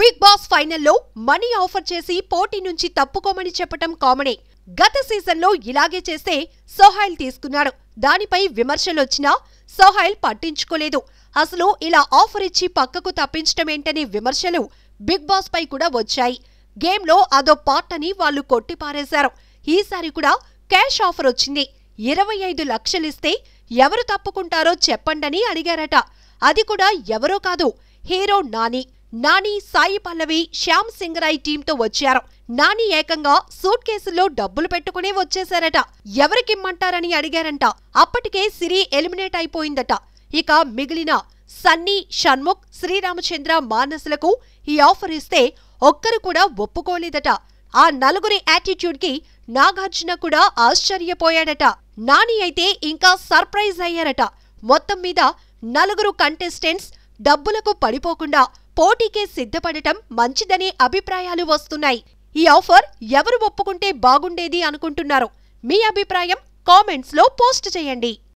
big Boss ఫైనల్లో money offer చేసి పోటీ నుంచి తప్పుకోమని చెప్పటం కామనే గత సీజన్లో ఇలాగే చేస్తే సోహైల్ తీసుకున్నాడు దానిపై విమర్శలొచ్చినా సోహైల్ పట్టించుకోలేదు అసలు ఇలా ఆఫర్ ఇచ్చి పక్కకు తప్పించటమేంటనే విమర్శలు బిగ్ బాస్ పై కూడా వచ్చాయి గేమ్లో అదో పార్ట్ అని వాళ్ళు కొట్టిపారేశారు ఈసారి కూడా క్యాష్ ఆఫర్ వచ్చింది ఇరవై ఐదు లక్షలిస్తే ఎవరు తప్పుకుంటారో చెప్పండని అడిగారట అది కూడా ఎవరో కాదు హీరో నాని నాని సాయి పల్లవి శ్యామ్ సింగరాయ్ టీంతో వచ్చారు నాని ఏకంగా సూట్ కేసుల్లో డబ్బులు పెట్టుకునే వచ్చేశారట ఎవరికిమ్మంటారని అడిగారంట అప్పటికే సిరి ఎలిమినేట్ అయిపోయిందట ఇక మిగిలిన సన్నీ షణ్ముఖ్ శ్రీరామచంద్ర మానసులకు ఈ ఆఫర్ ఇస్తే ఒక్కరు కూడా ఒప్పుకోలేదట ఆ నలుగురి కి నాగార్జున కూడా ఆశ్చర్యపోయాడట నాని అయితే ఇంకా సర్ప్రైజ్ అయ్యారట మొత్తం మీద నలుగురు కంటెస్టెంట్స్ డబ్బులకు పడిపోకుండా పోటీకే సిద్ధపడటం మంచిదనే అభిప్రాయాలు వస్తున్నాయి ఈ ఆఫర్ ఎవరు ఒప్పుకుంటే బాగుండేది అనుకుంటున్నారు మీ అభిప్రాయం కామెంట్స్లో పోస్ట్ చేయండి